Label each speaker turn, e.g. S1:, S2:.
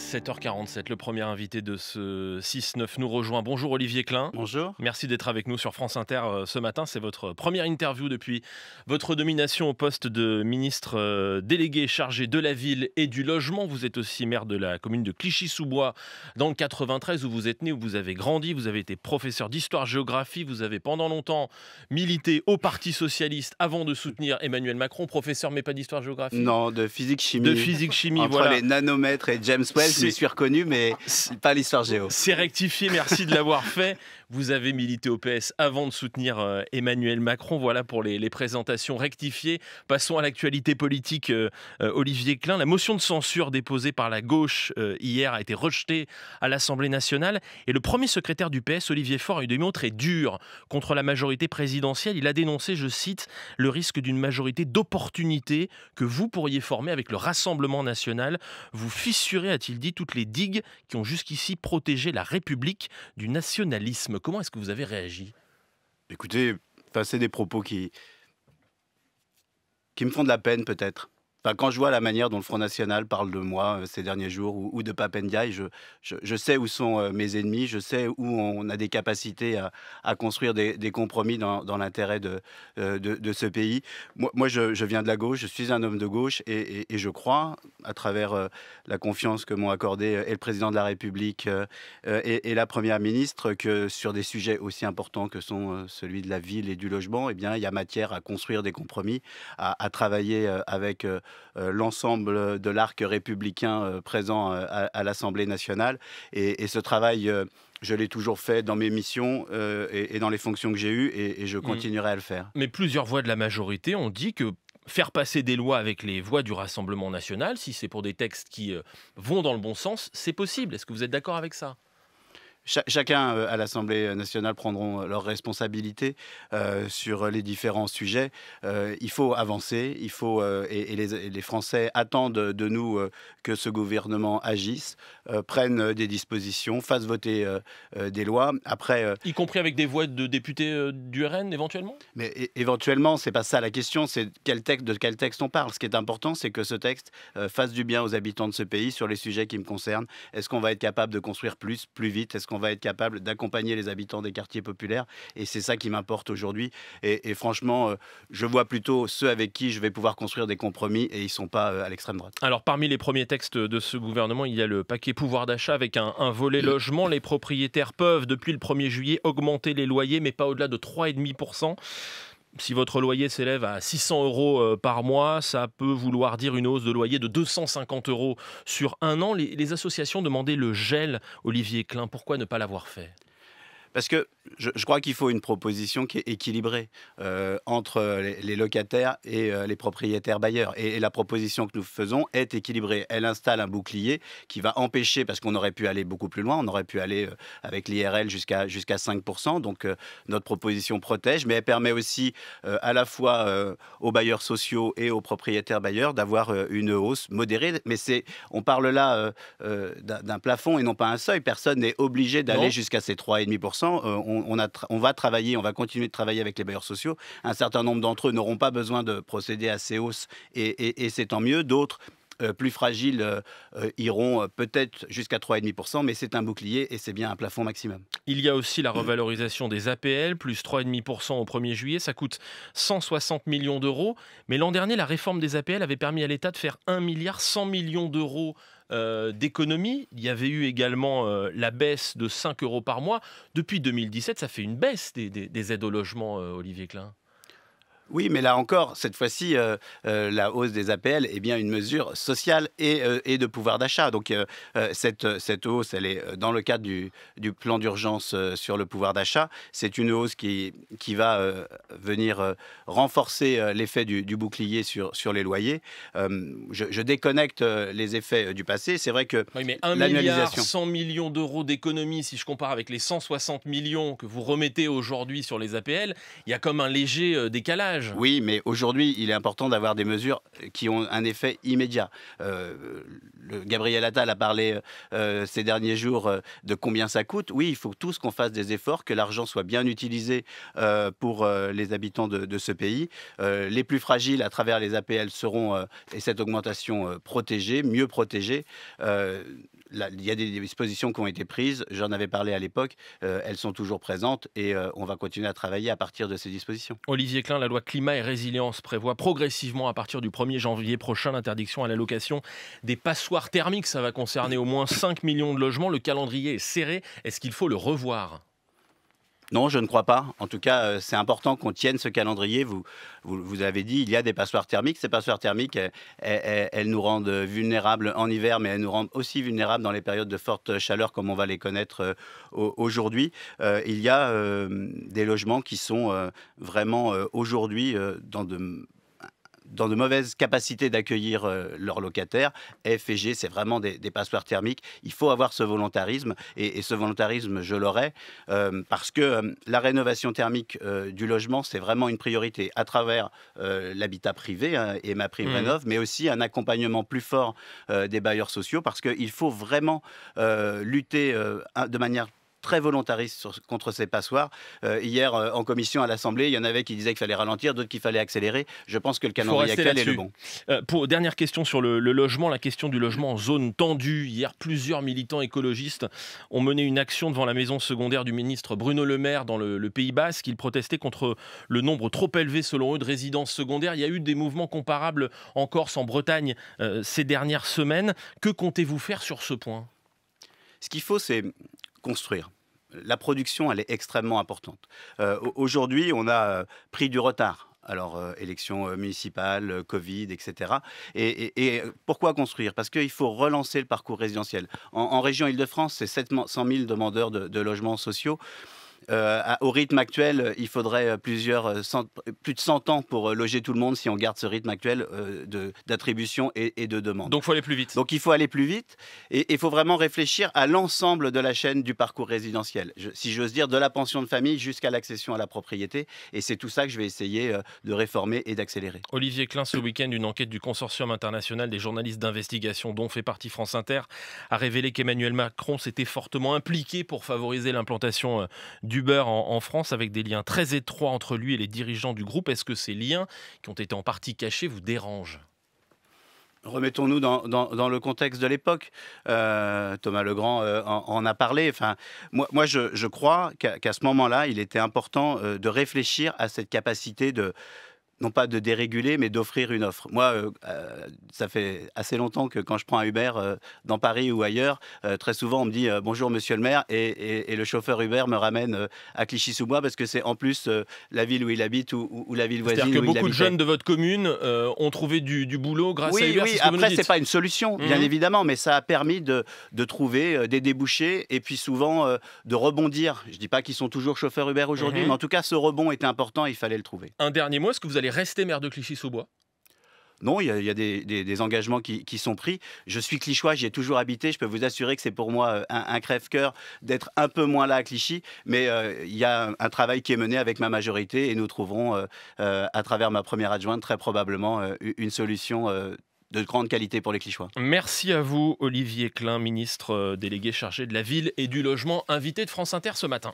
S1: 7h47, le premier invité de ce 6-9 nous rejoint. Bonjour Olivier Klein. Bonjour. Merci d'être avec nous sur France Inter euh, ce matin. C'est votre première interview depuis votre domination au poste de ministre euh, délégué chargé de la ville et du logement. Vous êtes aussi maire de la commune de Clichy-sous-Bois dans le 93 où vous êtes né, où vous avez grandi. Vous avez été professeur d'histoire-géographie. Vous avez pendant longtemps milité au Parti Socialiste avant de soutenir Emmanuel Macron. Professeur mais pas d'histoire-géographie. Non,
S2: de physique-chimie. De physique-chimie, voilà. Entre les nanomètres et James Webb je me suis
S1: reconnu, mais pas l'histoire géo. C'est rectifié, merci de l'avoir fait. Vous avez milité au PS avant de soutenir euh, Emmanuel Macron. Voilà pour les, présentations rectifiées. Passons à l'actualité politique. Euh, euh, Olivier Klein, la motion de censure déposée par la gauche hier a été rejetée à l'Assemblée nationale. Et le premier secrétaire du PS, Olivier Faure, a eu des mots très durs contre la majorité présidentielle. Il a dénoncé, je cite, le risque d'une majorité d'opportunité que vous pourriez former avec le Rassemblement national. Vous fissurez, a-t-il dit toutes les digues qui ont jusqu'ici protégé la République du nationalisme. Comment est-ce que vous avez réagi
S2: Écoutez, c'est des propos qui, qui me font de la peine peut-être. Enfin, quand je vois la manière dont le Front National parle de moi euh, ces derniers jours ou, de Papendiaï, je, je, sais où sont euh, mes ennemis, je sais où on a des capacités à, à construire des, des, compromis dans, dans l'intérêt euh, de, de, ce pays. Moi, moi je, je, viens de la gauche, je suis un homme de gauche et, et, je crois, à travers la confiance que m'ont accordé et le président de la République et, la première ministre, que sur des sujets aussi importants que sont celui de la ville et du logement, et eh bien, il y a matière à construire des compromis, à, à travailler avec euh, l'ensemble de l'arc républicain euh, présent euh, à, l'Assemblée nationale. Et, ce travail je l'ai toujours fait dans mes missions et, dans les fonctions que j'ai eues et, je mm. continuerai à le faire.
S1: Mais plusieurs voix de la majorité ont dit que faire passer des lois avec les voix du Rassemblement national, si c'est pour des textes qui vont dans le bon sens, c'est possible. Est-ce que vous êtes d'accord avec ça chacun euh, à l'Assemblée nationale prendront
S2: euh, leurs responsabilités euh, sur les différents sujets. il faut avancer, il faut et, les, Français attendent de nous que ce gouvernement agisse, prenne des dispositions, fasse voter des lois. Après,
S1: y compris avec des voix de députés du RN éventuellement.
S2: Mais éventuellement, c'est pas ça la question. C'est quel texte, de quel texte on parle. Ce qui est important, c'est que ce texte fasse du bien aux habitants de ce pays sur les sujets qui me concernent. Est-ce qu'on va être capable de construire plus, plus vite Est-ce qu'on va être capable d'accompagner les habitants des quartiers populaires. Et c'est ça qui m'importe aujourd'hui. Et, franchement, euh, je vois plutôt ceux avec qui je vais pouvoir construire des compromis et ils ne sont pas euh, à l'extrême droite.
S1: Alors parmi les premiers textes de ce gouvernement, il y a le paquet pouvoir d'achat avec un, un volet mm. logement. Les propriétaires peuvent, depuis le 1er juillet, augmenter les loyers, mais pas au-delà de 3,5%. Si votre loyer s'élève à 600 euros euh, par mois, ça peut vouloir dire une hausse de loyer de 250 euros sur un an. Les, associations demandaient le gel, Olivier Klein. Pourquoi ne pas l'avoir fait
S2: parce que je, crois qu'il faut une proposition qui est équilibrée euh, entre les, locataires et euh, les propriétaires bailleurs. Et, la proposition que nous faisons est équilibrée. Elle installe un bouclier qui va empêcher, parce qu'on aurait pu aller beaucoup plus loin, on aurait pu aller euh, avec l'IRL jusqu'à 5%. Donc notre proposition protège, mais elle permet aussi à la fois aux bailleurs sociaux et aux propriétaires bailleurs d'avoir une hausse modérée. Mais on parle là d'un plafond et non pas un seuil. Personne n'est obligé d'aller jusqu'à ces 3,5%. Euh, on, a on, va travailler, on va continuer de travailler avec les bailleurs sociaux. Un certain nombre d'entre eux n'auront pas besoin de procéder à ces hausses et, c'est tant mieux. D'autres euh, plus fragiles euh, iront peut-être jusqu'à 3,5%, mais c'est un bouclier et c'est bien un plafond maximum.
S1: Il y a aussi la mm. revalorisation des APL, plus 3,5% au 1er juillet, ça coûte 160 millions d'euros. Mais l'an dernier, la réforme des APL avait permis à l'État de faire 1 milliard 100 millions d'euros euh, d'économie. Il y avait eu également euh, la baisse de 5 euros par mois. Depuis 2017, ça fait une baisse des aides au logement, euh, Olivier Klein. Oui, mais là encore, cette fois-ci, euh,
S2: euh, la hausse des APL est bien une mesure sociale et, euh, de pouvoir d'achat. Donc cette, cette hausse, elle est dans le cadre du, plan d'urgence sur le pouvoir d'achat. C'est une hausse qui, qui va venir renforcer l'effet du, bouclier sur, sur les loyers. Je, déconnecte les effets du passé. C'est vrai que oui, mais milliard 100
S1: millions d'euros d'économie, si je compare avec les 160 millions que vous remettez aujourd'hui sur les APL, il y a comme un léger décalage. Oui, mais aujourd'hui, il est important d'avoir
S2: des mesures qui ont un effet immédiat. Euh, Gabriel Attal a parlé euh, ces derniers jours euh, de combien ça coûte. Oui, il faut tous qu'on fasse des efforts, que l'argent soit bien utilisé pour les habitants de, de ce pays. les plus fragiles, à travers les APL, seront, et cette augmentation, protégés, mieux protégés il y a des dispositions qui ont été prises, j'en avais parlé à l'époque, euh, elles sont toujours présentes et euh, on va continuer à travailler à partir de ces dispositions.
S1: Olivier Klein, la loi climat et résilience prévoit progressivement à partir du 1er janvier prochain l'interdiction à la location des passoires thermiques. Ça va concerner au moins 5 millions de logements. Le calendrier est serré. Est-ce qu'il faut le revoir non, je ne
S2: crois pas. En tout cas, euh, c'est important qu'on tienne ce calendrier. Vous, vous, avez dit, il y a des passoires thermiques. Ces passoires thermiques, elles, nous rendent vulnérables en hiver, mais elles nous rendent aussi vulnérables dans les périodes de forte chaleur comme on va les connaître euh, aujourd'hui. Euh, il y a des logements qui sont vraiment aujourd'hui dans de dans de mauvaises capacités d'accueillir euh, leurs locataires. F et G, c'est vraiment des, des, passoires thermiques. Il faut avoir ce volontarisme, et, ce volontarisme, je l'aurai, euh, parce que euh, la rénovation thermique du logement, c'est vraiment une priorité à travers l'habitat privé hein, et ma prime mmh. rénov, mais aussi un accompagnement plus fort des bailleurs sociaux, parce qu'il faut vraiment lutter de manière très volontariste contre ces passoires. Euh, hier, euh, en commission à l'Assemblée, il y en avait qui disaient qu'il fallait ralentir, d'autres qu'il fallait accélérer. Je pense que le calendrier actuel est le bon.
S1: Euh, pour, dernière question sur le, logement, la question du logement en zone tendue. Hier, plusieurs militants écologistes ont mené une action devant la maison secondaire du ministre Bruno Le Maire dans le, le Pays Basque. Ils protestaient contre le nombre trop élevé, selon eux, de résidences secondaires. Il y a eu des mouvements comparables en Corse, en Bretagne, ces dernières semaines. Que comptez-vous faire sur ce point
S2: ce qu'il faut, c'est construire. La production, elle est extrêmement importante. Euh, aujourd'hui, on a euh, pris du retard. Alors, euh, élections municipales, Covid, etc. Et, pourquoi construire Parce qu'il faut relancer le parcours résidentiel. En, région Île-de-France, c'est 700 000 demandeurs de logements sociaux. Euh, au rythme actuel, il faudrait euh, plusieurs euh, plus de 100 ans pour loger tout le monde si on garde ce rythme actuel de d'attribution et, de demande. Donc il faut aller plus vite. Donc il faut aller plus vite et il faut vraiment réfléchir à l'ensemble de la chaîne du parcours résidentiel, je, si j'ose dire, de la pension de famille jusqu'à l'accession à la propriété. Et c'est tout ça que je vais essayer de réformer et d'accélérer.
S1: Olivier Klein, ce week-end, une enquête du consortium international des journalistes d'investigation dont fait partie France Inter a révélé qu'Emmanuel Macron s'était fortement impliqué pour favoriser l'implantation du en, France avec des liens très étroits entre lui et les dirigeants du groupe. Est-ce que ces liens, qui ont été en partie cachés, vous dérangent
S2: Remettons-nous dans, le contexte de l'époque. Euh, Thomas Legrand euh, en, a parlé. Enfin, moi, je, crois qu'à ce moment-là, il était important euh, de réfléchir à cette capacité de, non pas de déréguler, mais d'offrir une offre. Moi, euh, euh, ça fait assez longtemps que quand je prends un Uber euh, dans Paris ou ailleurs, très souvent on me dit bonjour monsieur le maire et, le chauffeur Uber me ramène à Clichy-sous-Bois parce que c'est en plus la ville où il habite ou, la ville voisine. C'est-à-dire que beaucoup de jeunes
S1: de votre commune ont trouvé du, boulot grâce à Uber. Oui, ce après c'est pas une
S2: solution, bien mhm. évidemment, mais ça a permis de, trouver des débouchés et puis souvent de rebondir. Je dis pas qu'ils sont toujours chauffeurs Uber aujourd'hui, mhm. mais en
S1: tout cas ce rebond
S2: était important, il fallait le trouver.
S1: Un dernier mot, est-ce que vous allez rester maire de Clichy-sous-Bois
S2: non, il y a, des, engagements qui, sont pris. Je suis clichois, j'y ai toujours habité. Je peux vous assurer que c'est pour moi euh, un, crève-cœur d'être un peu moins là à Clichy. Mais euh, il y a un, travail qui est mené avec ma majorité et nous trouverons, euh, à travers ma première adjointe, très probablement une solution de grande qualité pour les Clichois.
S1: Merci à vous, Olivier Klein, ministre délégué chargé de la ville et du logement, invité de France Inter ce matin.